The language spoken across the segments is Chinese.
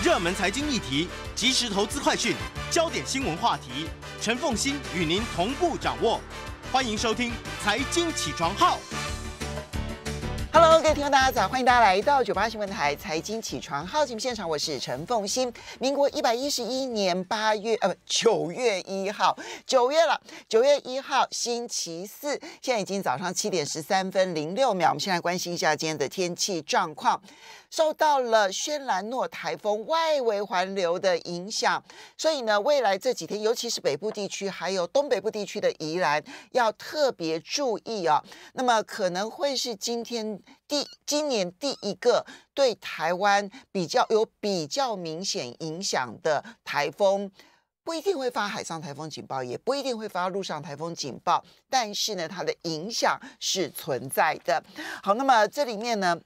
热门财经议题，即时投资快讯，焦点新闻话题，陈凤欣与您同步掌握。欢迎收听《财经起床号》。Hello，各位听众大家早！欢迎大家来到九八新闻台《财经起床号》节目现场，我是陈凤欣。民国一百一十一年八月呃不九月一号，九月了，九月一号星期四，现在已经早上七点十三分零六秒，我们先来关心一下今天的天气状况。受到了轩岚诺台风外围环流的影响，所以呢，未来这几天，尤其是北部地区，还有东北部地区的宜兰，要特别注意啊。那么可能会是今天第今年第一个对台湾比较有比较明显影响的台风，不一定会发海上台风警报，也不一定会发陆上台风警报，但是呢，它的影响是存在的。好，那么这里面呢？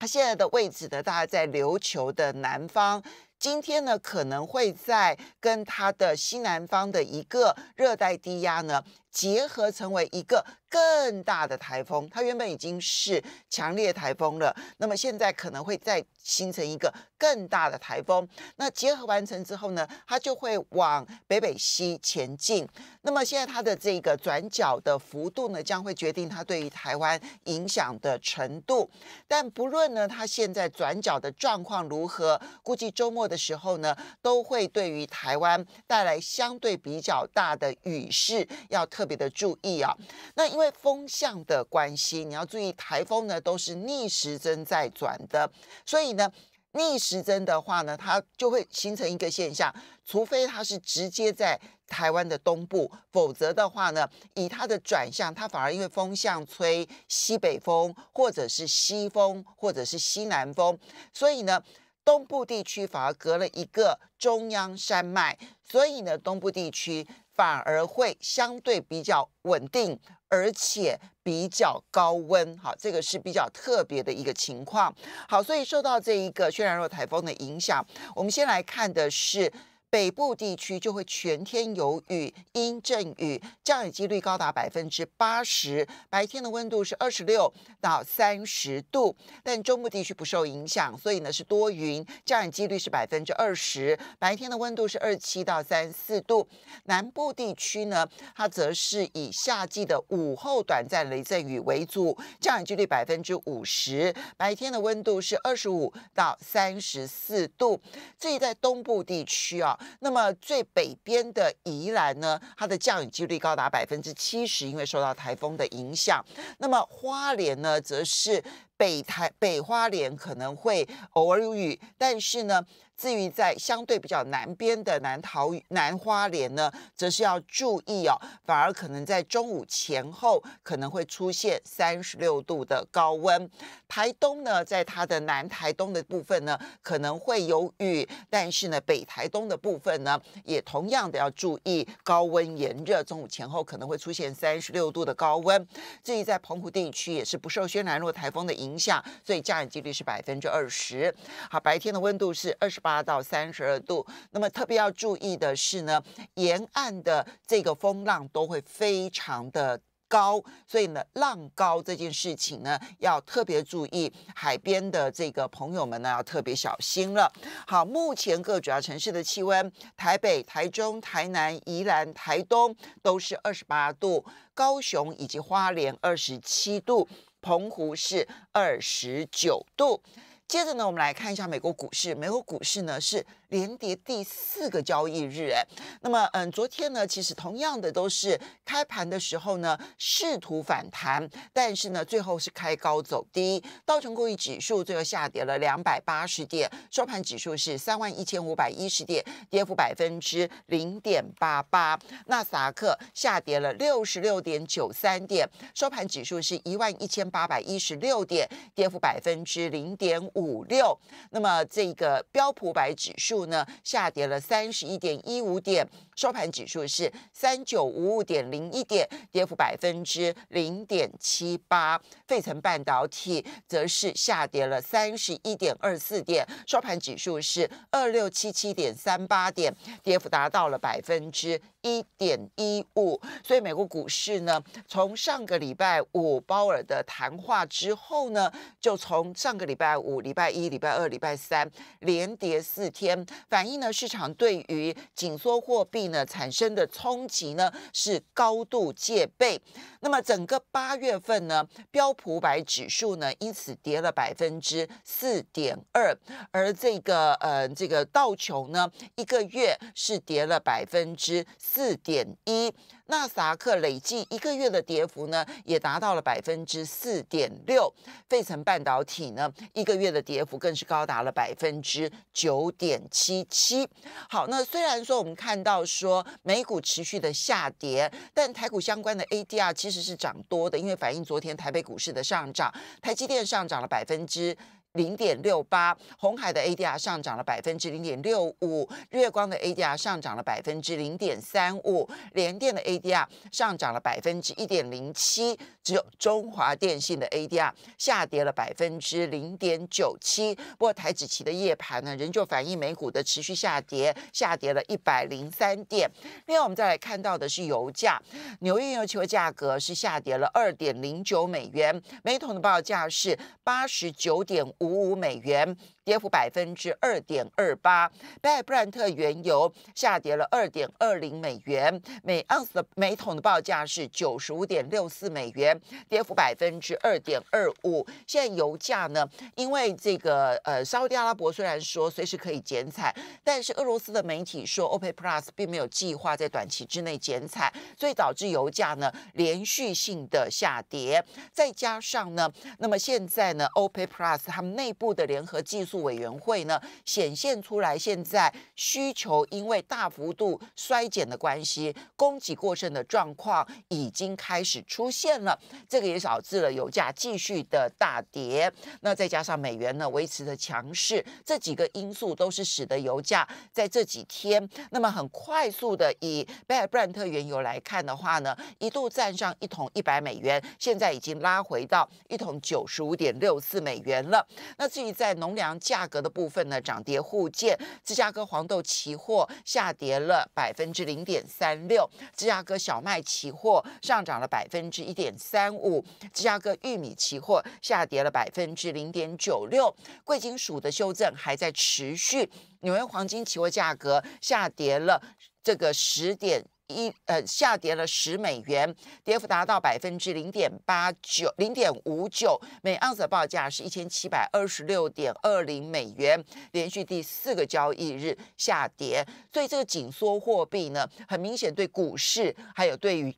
它现在的位置呢，大概在琉球的南方。今天呢，可能会在跟它的西南方的一个热带低压呢。结合成为一个更大的台风，它原本已经是强烈台风了，那么现在可能会再形成一个更大的台风。那结合完成之后呢，它就会往北北西前进。那么现在它的这个转角的幅度呢，将会决定它对于台湾影响的程度。但不论呢，它现在转角的状况如何，估计周末的时候呢，都会对于台湾带来相对比较大的雨势。要特别的注意啊，那因为风向的关系，你要注意台风呢都是逆时针在转的，所以呢逆时针的话呢，它就会形成一个现象，除非它是直接在台湾的东部，否则的话呢，以它的转向，它反而因为风向吹西北风或者是西风或者是西南风，所以呢东部地区反而隔了一个中央山脉，所以呢东部地区。反而会相对比较稳定，而且比较高温，好，这个是比较特别的一个情况。好，所以受到这一个轩染弱台风的影响，我们先来看的是。北部地区就会全天有雨、阴阵雨，降雨几率高达百分之八十，白天的温度是二十六到三十度。但中部地区不受影响，所以呢是多云，降雨几率是百分之二十，白天的温度是二七到三四度。南部地区呢，它则是以夏季的午后短暂雷阵雨为主，降雨几率百分之五十，白天的温度是二十五到三十四度。至于在东部地区啊。那么最北边的宜兰呢，它的降雨几率高达百分之七十，因为受到台风的影响。那么花莲呢，则是北台北花莲可能会偶尔有雨，但是呢。至于在相对比较南边的南桃南花莲呢，则是要注意哦，反而可能在中午前后可能会出现三十六度的高温。台东呢，在它的南台东的部分呢，可能会有雨，但是呢，北台东的部分呢，也同样的要注意高温炎热，中午前后可能会出现三十六度的高温。至于在澎湖地区，也是不受轩岚诺台风的影响，所以降雨几率是百分之二十。好，白天的温度是二十八。八到三十二度，那么特别要注意的是呢，沿岸的这个风浪都会非常的高，所以呢，浪高这件事情呢，要特别注意，海边的这个朋友们呢，要特别小心了。好，目前各主要城市的气温，台北、台中、台南、宜兰、台东都是二十八度，高雄以及花莲二十七度，澎湖是二十九度。接着呢，我们来看一下美国股市。美国股市呢是。连跌第四个交易日，哎，那么，嗯，昨天呢，其实同样的都是开盘的时候呢试图反弹，但是呢最后是开高走低。道琼工业指数最后下跌了两百八十点，收盘指数是三万一千五百一十点，跌幅百分之零点八八。纳斯达克下跌了六十六点九三点，收盘指数是一万一千八百一十六点，跌幅百分之零点五六。那么这个标普百指数。呢，下跌了三十一点一五点。收盘指数是三九五五点零一点，跌幅百分之零点七八。费城半导体则是下跌了三十一点二四点，收盘指数是二六七七点三八点，跌幅达到了百分之一点一五。所以美国股市呢，从上个礼拜五鲍尔的谈话之后呢，就从上个礼拜五、礼拜一、礼拜二、礼拜三连跌四天，反映呢市场对于紧缩货币。那产生的冲击呢，是高度戒备。那么整个八月份呢，标普百指数呢，因此跌了百分之四点二，而这个呃，这个道琼呢，一个月是跌了百分之四点一。纳斯达克累计一个月的跌幅呢，也达到了百分之四点六。费城半导体呢，一个月的跌幅更是高达了百分之九点七七。好，那虽然说我们看到说美股持续的下跌，但台股相关的 ADR 其实是涨多的，因为反映昨天台北股市的上涨。台积电上涨了百分之。零点六八，红海的 ADR 上涨了百分之零点六五，月光的 ADR 上涨了百分之零点三五，联电的 ADR 上涨了百分之一点零七，只有中华电信的 ADR 下跌了百分之零点九七。不过台指期的夜盘呢，仍旧反映美股的持续下跌，下跌了一百零三点。另外，我们再来看到的是油价，纽约油期的价格是下跌了二点零九美元，每桶的报价是八十九点。五五美元，跌幅百分之二点二八。北布兰特原油下跌了二点二零美元，每盎司的每桶的报价是九十五点六四美元，跌幅百分之二点二五。现在油价呢，因为这个呃，沙特阿拉伯虽然说随时可以减产，但是俄罗斯的媒体说 OPEC Plus 并没有计划在短期之内减产，所以导致油价呢连续性的下跌。再加上呢，那么现在呢，OPEC Plus 他们。内部的联合技术委员会呢，显现出来，现在需求因为大幅度衰减的关系，供给过剩的状况已经开始出现了。这个也导致了油价继续的大跌。那再加上美元呢维持的强势，这几个因素都是使得油价在这几天那么很快速的以贝尔布兰特原油来看的话呢，一度站上一桶一百美元，现在已经拉回到一桶九十五点六四美元了。那至于在农粮价格的部分呢，涨跌互见。芝加哥黄豆期货下跌了百分之零点三六，芝加哥小麦期货上涨了百分之一点三五，芝加哥玉米期货下跌了百分之零点九六。贵金属的修正还在持续，纽约黄金期货价格下跌了这个十点。一呃下跌了十美元，跌幅达到百分之零点八九，零点五九每盎司的报价是一千七百二十六点二零美元，连续第四个交易日下跌，所以这个紧缩货币呢，很明显对股市还有对于。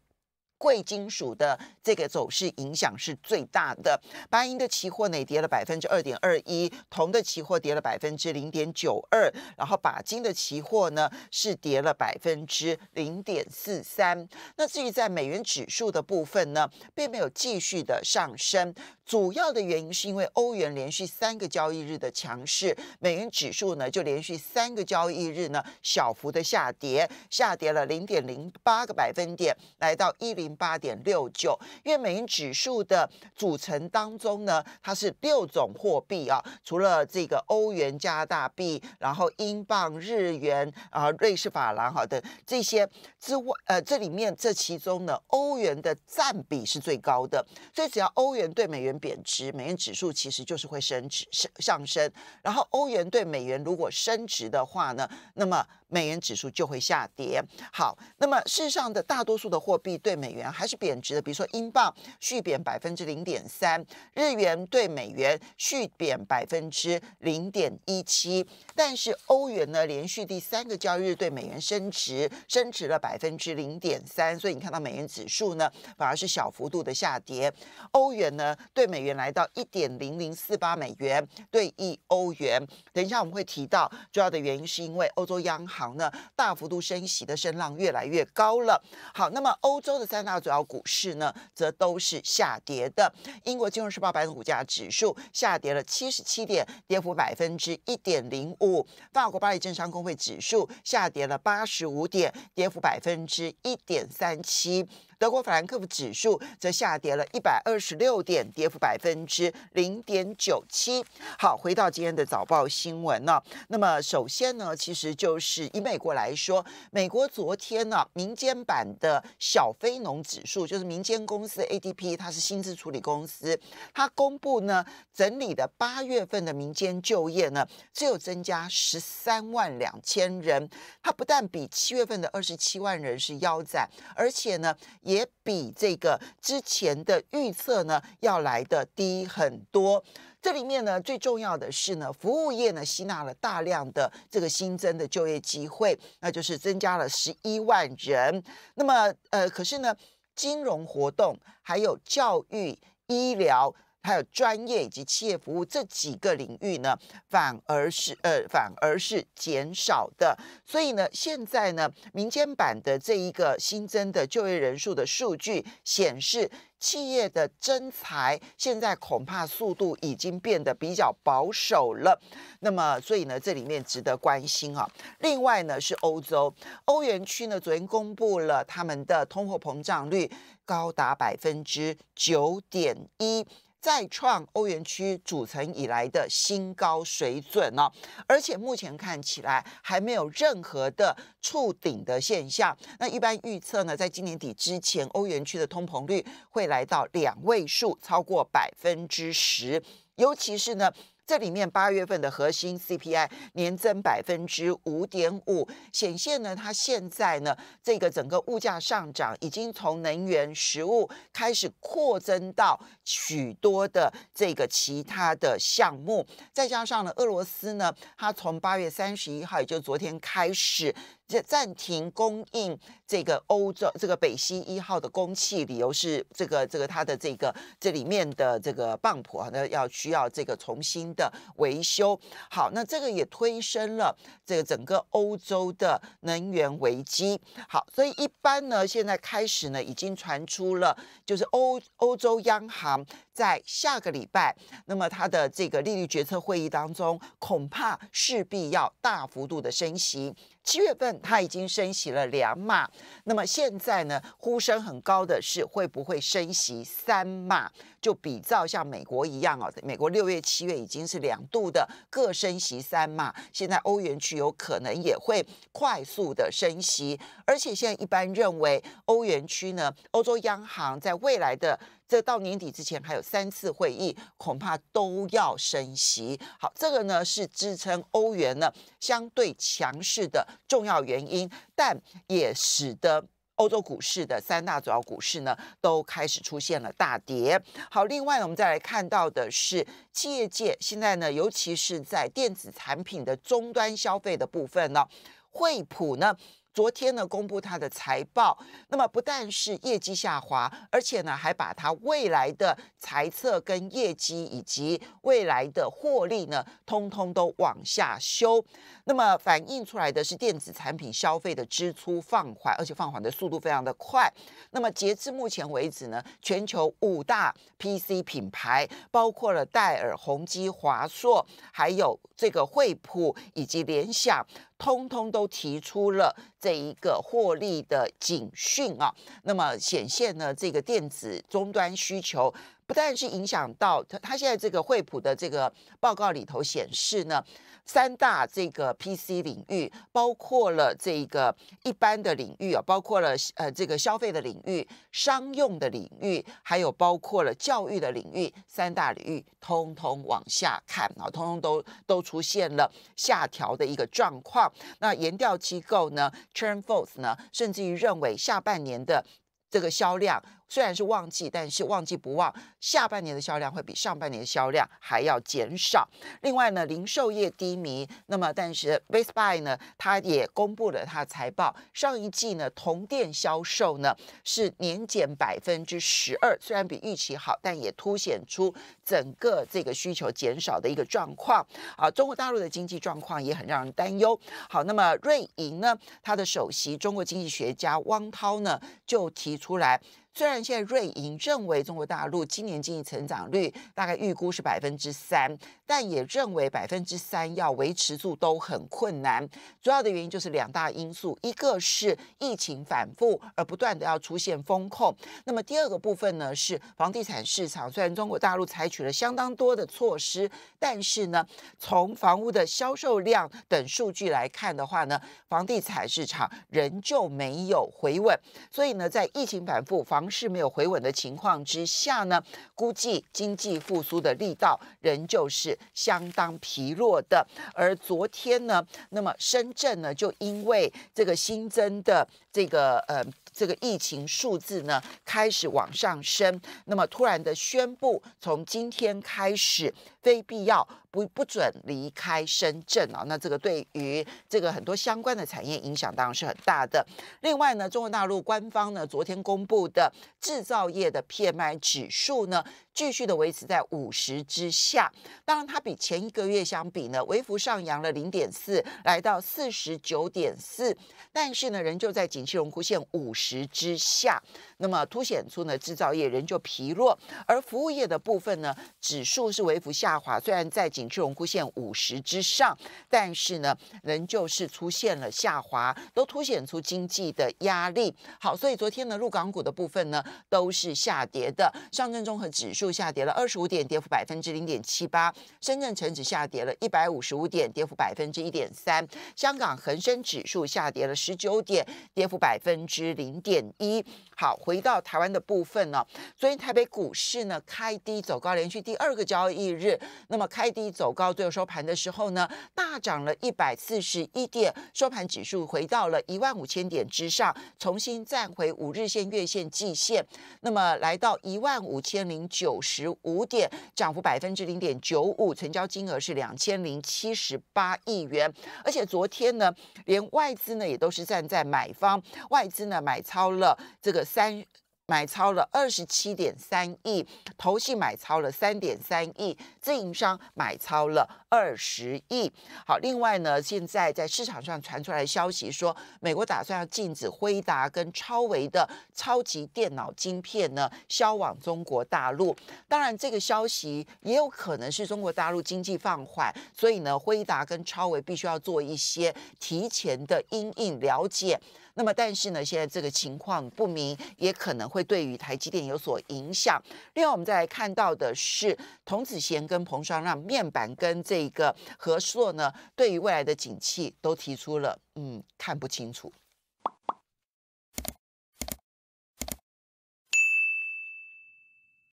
贵金属的这个走势影响是最大的，白银的期货呢跌了百分之二点二一，铜的期货跌了百分之零点九二，然后把金的期货呢是跌了百分之零点四三。那至于在美元指数的部分呢，并没有继续的上升。主要的原因是因为欧元连续三个交易日的强势，美元指数呢就连续三个交易日呢小幅的下跌，下跌了零点零八个百分点，来到一零八点六九。因为美元指数的组成当中呢，它是六种货币啊，除了这个欧元加大币，然后英镑、日元啊、瑞士法郎哈的这些之外，呃，这里面这其中呢，欧元的占比是最高的，所以只要欧元对美元。贬值，美元指数其实就是会升值、上上升。然后，欧元对美元如果升值的话呢，那么。美元指数就会下跌。好，那么世上的大多数的货币对美元还是贬值的，比如说英镑续贬百分之零点三，日元对美元续贬百分之零点一七。但是欧元呢，连续第三个交易日对美元升值，升值了百分之零点三。所以你看到美元指数呢，反而是小幅度的下跌。欧元呢，对美元来到一点零零四八美元兑一欧元。等一下我们会提到，主要的原因是因为欧洲央行。行呢，大幅度升息的声浪越来越高了。好，那么欧洲的三大主要股市呢，则都是下跌的。英国金融时报白股价指数下跌了七十七点，跌幅百分之一点零五。法国巴黎政商工会指数下跌了八十五点，跌幅百分之一点三七。德国法兰克福指数则下跌了一百二十六点，跌幅百分之零点九七。好，回到今天的早报新闻呢，那么首先呢，其实就是以美国来说，美国昨天呢，民间版的小非农指数，就是民间公司 ADP，它是薪资处理公司，它公布呢，整理的八月份的民间就业呢，只有增加十三万两千人，它不但比七月份的二十七万人是腰斩，而且呢，也。也比这个之前的预测呢要来的低很多。这里面呢最重要的是呢，服务业呢吸纳了大量的这个新增的就业机会，那就是增加了十一万人。那么呃，可是呢，金融活动还有教育、医疗。还有专业以及企业服务这几个领域呢，反而是呃反而是减少的。所以呢，现在呢，民间版的这一个新增的就业人数的数据显示，企业的增财现在恐怕速度已经变得比较保守了。那么，所以呢，这里面值得关心啊。另外呢，是欧洲，欧元区呢昨天公布了他们的通货膨胀率高达百分之九点一。再创欧元区组成以来的新高水准呢，而且目前看起来还没有任何的触顶的现象。那一般预测呢，在今年底之前，欧元区的通膨率会来到两位数，超过百分之十，尤其是呢。这里面八月份的核心 CPI 年增百分之五点五，显现呢，它现在呢，这个整个物价上涨已经从能源、食物开始扩增到许多的这个其他的项目，再加上呢，俄罗斯呢，它从八月三十一号，也就昨天开始。暂停供应这个欧洲这个北溪一号的供气，理由是这个这个它的这个这里面的这个棒浦那要需要这个重新的维修。好，那这个也推升了这个整个欧洲的能源危机。好，所以一般呢，现在开始呢，已经传出了就是欧欧洲央行。在下个礼拜，那么它的这个利率决策会议当中，恐怕势必要大幅度的升息。七月份它已经升息了两码，那么现在呢，呼声很高的是会不会升息三码？就比照像美国一样啊，美国六月、七月已经是两度的各升息三码，现在欧元区有可能也会快速的升息，而且现在一般认为，欧元区呢，欧洲央行在未来的。这到年底之前还有三次会议，恐怕都要升息。好，这个呢是支撑欧元呢相对强势的重要原因，但也使得欧洲股市的三大主要股市呢都开始出现了大跌。好，另外我们再来看到的是，企业界现在呢，尤其是在电子产品的终端消费的部分呢，惠普呢。昨天呢，公布它的财报，那么不但是业绩下滑，而且呢，还把它未来的财测跟业绩以及未来的获利呢，通通都往下修。那么反映出来的是电子产品消费的支出放缓，而且放缓的速度非常的快。那么截至目前为止呢，全球五大 PC 品牌，包括了戴尔、宏基、华硕，还有这个惠普以及联想。通通都提出了这一个获利的警讯啊，那么显现呢，这个电子终端需求。不但是影响到它，它现在这个惠普的这个报告里头显示呢，三大这个 PC 领域，包括了这个一般的领域啊，包括了呃这个消费的领域、商用的领域，还有包括了教育的领域，三大领域通通往下看啊，通通都都出现了下调的一个状况。那研调机构呢，TurnForce 呢，甚至于认为下半年的这个销量。虽然是旺季，但是旺季不旺，下半年的销量会比上半年的销量还要减少。另外呢，零售业低迷，那么但是 Best Buy 呢，它也公布了它的财报，上一季呢，同店销售呢是年减百分之十二，虽然比预期好，但也凸显出整个这个需求减少的一个状况。啊，中国大陆的经济状况也很让人担忧。好，那么瑞银呢，它的首席中国经济学家汪涛呢就提出来。虽然现在瑞银认为中国大陆今年经济成长率大概预估是百分之三，但也认为百分之三要维持住都很困难。主要的原因就是两大因素，一个是疫情反复而不断的要出现风控，那么第二个部分呢是房地产市场。虽然中国大陆采取了相当多的措施，但是呢，从房屋的销售量等数据来看的话呢，房地产市场仍旧没有回稳。所以呢，在疫情反复房强市没有回稳的情况之下呢，估计经济复苏的力道仍旧是相当疲弱的。而昨天呢，那么深圳呢，就因为这个新增的这个呃。这个疫情数字呢开始往上升，那么突然的宣布，从今天开始非必要不不准离开深圳啊，那这个对于这个很多相关的产业影响当然是很大的。另外呢，中国大陆官方呢昨天公布的制造业的 PMI 指数呢。继续的维持在五十之下，当然它比前一个月相比呢，微幅上扬了零点四，来到四十九点四，但是呢，仍旧在景气荣枯线五十之下，那么凸显出呢制造业仍旧疲弱，而服务业的部分呢，指数是微幅下滑，虽然在景气荣枯线五十之上，但是呢，仍旧是出现了下滑，都凸显出经济的压力。好，所以昨天呢，入港股的部分呢，都是下跌的，上证综合指数。数下跌了二十五点，跌幅百分之零点七八。深圳成指下跌了一百五十五点，跌幅百分之一点三。香港恒生指数下跌了十九点，跌幅百分之零点一。好，回到台湾的部分呢？昨天台北股市呢开低走高，连续第二个交易日。那么开低走高，最后收盘的时候呢大涨了一百四十一点，收盘指数回到了一万五千点之上，重新站回五日线、月线、季线，那么来到一万五千零九。九十五点，涨幅百分之零点九五，成交金额是两千零七十八亿元。而且昨天呢，连外资呢也都是站在买方，外资呢买超了这个三。买超了二十七点三亿，投信买超了三点三亿，自营商买超了二十亿。好，另外呢，现在在市场上传出来消息说，美国打算要禁止辉达跟超维的超级电脑晶片呢销往中国大陆。当然，这个消息也有可能是中国大陆经济放缓，所以呢，辉达跟超维必须要做一些提前的因应了解。那么，但是呢，现在这个情况不明，也可能会。对于台积电有所影响。另外，我们再来看到的是，童子贤跟彭双让面板跟这个合作呢，对于未来的景气都提出了，嗯，看不清楚。